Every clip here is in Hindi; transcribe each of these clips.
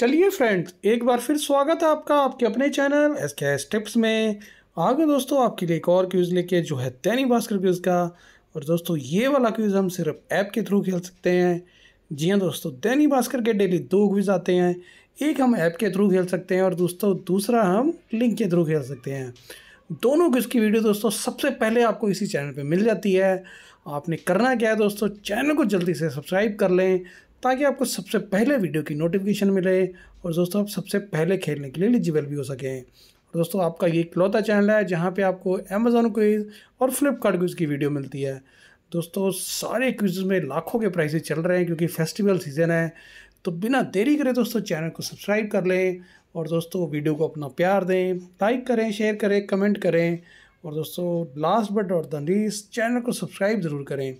चलिए फ्रेंड्स एक बार फिर स्वागत है आपका आपके अपने channel S K S tips में आगे दोस्तों आपके लिए एक और क्यूज़ लेके जो है तैनी भास्कर क्यूज़ का और दोस्तों ये वाला क्यूज़ हम सिर्फ ऐप के थ्रू खेल सकते हैं जी हाँ दोस्तों दैनी भास्कर के डेली दो क्यूज़ आते हैं एक हम ऐप के थ्रू खेल सकते हैं और दोस्तों दूसरा हम लिंक के थ्रू खेल सकते हैं दोनों क्यूज़ की वीडियो दोस्तों सबसे पहले आपको इसी चैनल पर मिल जाती है आपने करना क्या है दोस्तों चैनल को जल्दी से सब्सक्राइब कर लें ताकि आपको सबसे पहले वीडियो की नोटिफिकेशन मिले और दोस्तों आप सबसे पहले खेलने के लिए एलिजिबल भी हो सकें और दोस्तों आपका ये इकलौता चैनल है जहाँ पे आपको अमेज़ोन क्विज़ और फ्लिपकार्ट क्विज़ की वीडियो मिलती है दोस्तों सारे क्विज़ में लाखों के प्राइसेज चल रहे हैं क्योंकि फेस्टिवल सीज़न है तो बिना देरी करें दोस्तों चैनल को सब्सक्राइब कर लें और दोस्तों वीडियो को अपना प्यार दें लाइक करें शेयर करें कमेंट करें और दोस्तों लास्ट बट और द चैनल को सब्सक्राइब ज़रूर करें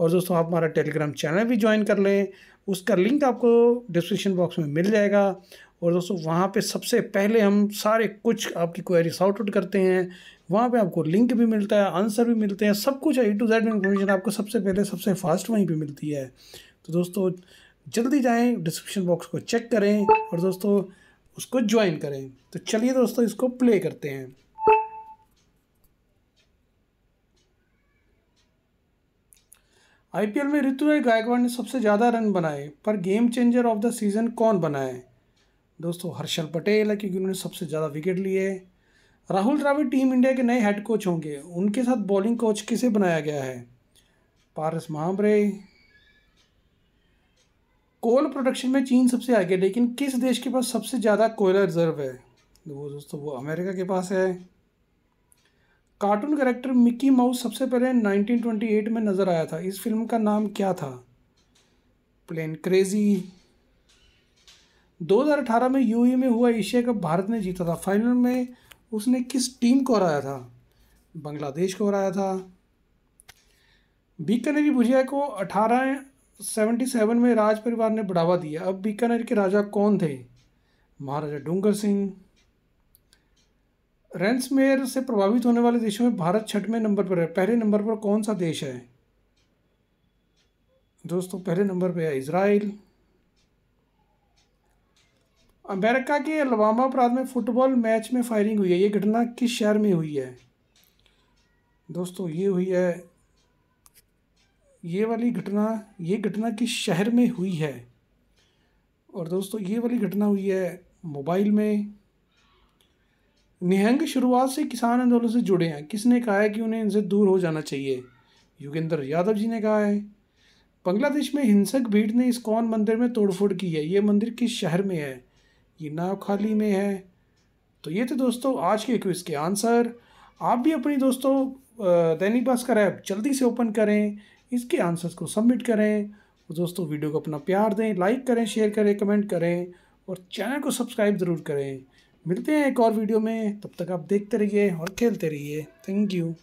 और दोस्तों आप हमारा टेलीग्राम चैनल भी ज्वाइन कर लें उसका लिंक आपको डिस्क्रिप्शन बॉक्स में मिल जाएगा और दोस्तों वहाँ पे सबसे पहले हम सारे कुछ आपकी क्वेरी सॉर्ट आउट करते हैं वहाँ पे आपको लिंक भी मिलता है आंसर भी मिलते हैं सब कुछ ए टू जेड इन्फॉर्मेशन आपको सबसे पहले सबसे फास्ट वहीं पे मिलती है तो दोस्तों जल्दी जाएं डिस्क्रिप्शन बॉक्स को चेक करें और दोस्तों उसको ज्वाइन करें तो चलिए दोस्तों इसको प्ले करते हैं आईपीएल में ऋतुराज गायकवाड़ ने सबसे ज़्यादा रन बनाए पर game changer of the season कौन बनाए दोस्तों हर्षल पटेल है क्योंकि उन्होंने सबसे ज़्यादा विकेट लिए राहुल द्राविड़ टीम इंडिया के नए हेड कोच होंगे उनके साथ बॉलिंग कोच किसे बनाया गया है पारस महाबरे कोल प्रोडक्शन में चीन सबसे आगे लेकिन किस देश के पास सबसे ज़्यादा कोयला रिजर्व है वो दोस्तों वो अमेरिका के पास है कार्टून कैरेक्टर मिकी माउस सबसे पहले 1928 में नज़र आया था इस फिल्म का नाम क्या था प्लेन क्रेजी 2018 में यूई में हुआ एशिया कप भारत ने जीता था फाइनल में उसने किस टीम को हराया था बांग्लादेश को हराया था बीकानेरी भुजिया को अठारह सेवेंटी सेवन में राज परिवार ने बढ़ावा दिया अब बीकानेर के राजा कौन थे महाराजा डूंगर सिंह रेंसमेयर से प्रभावित होने वाले देशों में भारत छठवें नंबर पर है पहले नंबर पर कौन सा देश है दोस्तों पहले नंबर पर है इसराइल अमेरिका के अलबामा अपराध में फुटबॉल मैच में फायरिंग हुई है ये घटना किस शहर में हुई है दोस्तों ये हुई है ये वाली घटना ये घटना किस शहर में हुई है और दोस्तों ये वाली घटना हुई है मोबाइल में निहंग शुरुआत से किसान आंदोलन से जुड़े हैं किसने कहा है कि उन्हें इनसे दूर हो जाना चाहिए योगेंद्र यादव जी ने कहा है बांग्लादेश में हिंसक भीड़ ने इस कौन मंदिर में तोड़फोड़ की है ये मंदिर किस शहर में है ये नावखाली में है तो ये थे दोस्तों आज के क्विज़ के आंसर आप भी अपनी दोस्तों दैनिक भास्कर ऐप जल्दी से ओपन करें इसके आंसर्स को सबमिट करें दोस्तों वीडियो को अपना प्यार दें लाइक करें शेयर करें कमेंट करें और चैनल को सब्सक्राइब ज़रूर करें मिलते हैं एक और वीडियो में तब तक आप देखते रहिए और खेलते रहिए थैंक यू